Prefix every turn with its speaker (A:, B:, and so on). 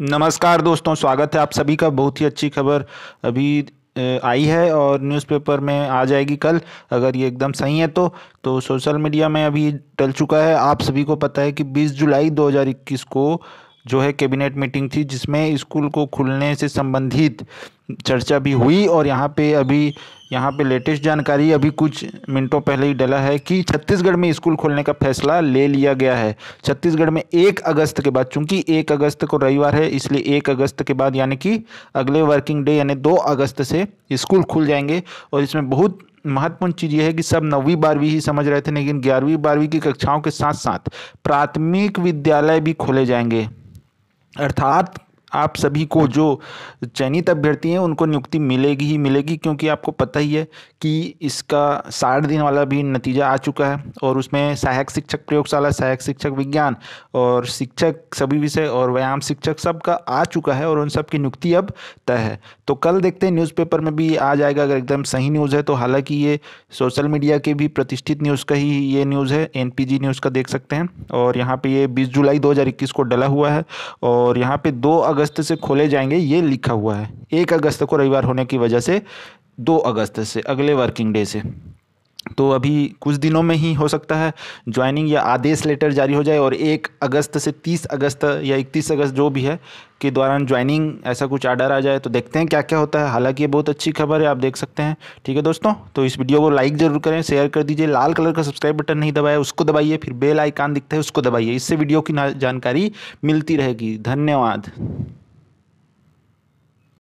A: नमस्कार दोस्तों स्वागत है आप सभी का बहुत ही अच्छी खबर अभी आई है और न्यूज़पेपर में आ जाएगी कल अगर ये एकदम सही है तो तो सोशल मीडिया में अभी टल चुका है आप सभी को पता है कि 20 जुलाई 2021 को जो है कैबिनेट मीटिंग थी जिसमें स्कूल को खुलने से संबंधित चर्चा भी हुई और यहाँ पे अभी यहाँ पे लेटेस्ट जानकारी अभी कुछ मिनटों पहले ही डला है कि छत्तीसगढ़ में स्कूल खोलने का फैसला ले लिया गया है छत्तीसगढ़ में एक अगस्त के बाद चूंकि एक अगस्त को रविवार है इसलिए एक अगस्त के बाद यानी कि अगले वर्किंग डे यानी दो अगस्त से स्कूल खुल जाएंगे और इसमें बहुत महत्वपूर्ण चीज़ यह है कि सब नौवीं बारहवीं ही समझ रहे थे लेकिन ग्यारहवीं बारहवीं की कक्षाओं के साथ साथ प्राथमिक विद्यालय भी खोले जाएंगे अर्थात आप सभी को जो चयनित अभ्यर्थी हैं उनको नियुक्ति मिलेगी ही मिलेगी क्योंकि आपको पता ही है कि इसका साठ दिन वाला भी नतीजा आ चुका है और उसमें सहायक शिक्षक प्रयोगशाला सहायक शिक्षक विज्ञान और शिक्षक सभी विषय और व्यायाम शिक्षक सब का आ चुका है और उन सब की नियुक्ति अब तय है तो कल देखते हैं न्यूज़पेपर में भी आ जाएगा अगर एकदम सही न्यूज़ है तो हालांकि ये सोशल मीडिया के भी प्रतिष्ठित न्यूज़ का ही ये न्यूज़ है एन न्यूज़ का देख सकते हैं और यहाँ पर ये बीस जुलाई दो को डला हुआ है और यहाँ पर दो अगस्त से खोले जाएंगे ये लिखा हुआ है एक अगस्त को रविवार होने की वजह से दो अगस्त से अगले वर्किंग डे से तो अभी कुछ दिनों में ही हो सकता है ज्वाइनिंग या आदेश लेटर जारी हो जाए और एक अगस्त से तीस अगस्त या इकतीस अगस्त जो भी है के दौरान ज्वाइनिंग ऐसा कुछ आर्डर आ जाए तो देखते हैं क्या क्या होता है हालांकि ये बहुत अच्छी खबर है आप देख सकते हैं ठीक है दोस्तों तो इस वीडियो को लाइक ज़रूर करें शेयर कर दीजिए लाल कलर का सब्सक्राइब बटन नहीं दबाया उसको दबाइए फिर बेल आइकान दिखता है उसको दबाइए इससे वीडियो की जानकारी मिलती रहेगी धन्यवाद